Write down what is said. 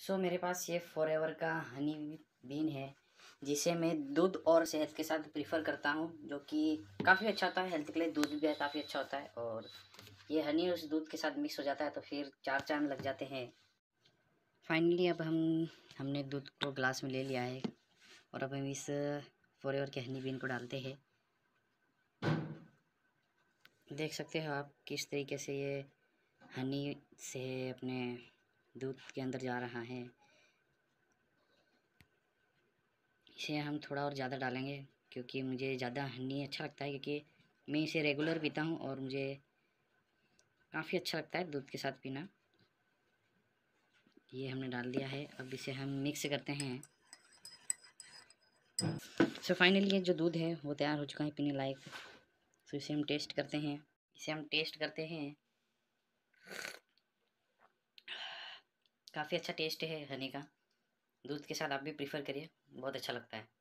सो so, मेरे पास ये for ever का हनी बीन है जिसे मैं दूध और सेहत के साथ प्रीफर करता हूँ जो कि काफ़ी अच्छा होता है हेल्थ के लिए दूध भी काफ़ी अच्छा होता है और ये हनी उस दूध के साथ मिक्स हो जाता है तो फिर चार चांद लग जाते हैं फाइनली अब हम हमने दूध को ग्लास में ले लिया है और अब हम इस फॉर एवर के हनी बीन को डालते हैं देख सकते हो आप किस तरीके से ये हनी से अपने दूध के अंदर जा रहा है इसे हम थोड़ा और ज़्यादा डालेंगे क्योंकि मुझे ज़्यादा हनी अच्छा लगता है क्योंकि मैं इसे रेगुलर पीता हूँ और मुझे काफ़ी अच्छा लगता है दूध के साथ पीना ये हमने डाल दिया है अब इसे हम मिक्स करते हैं सो फाइनली ये जो दूध है वो तैयार हो चुका है पीने लायक सो इसे हम टेस्ट करते हैं इसे हम टेस्ट करते हैं काफ़ी अच्छा टेस्ट है हनी का दूध के साथ आप भी प्रीफर करिए बहुत अच्छा लगता है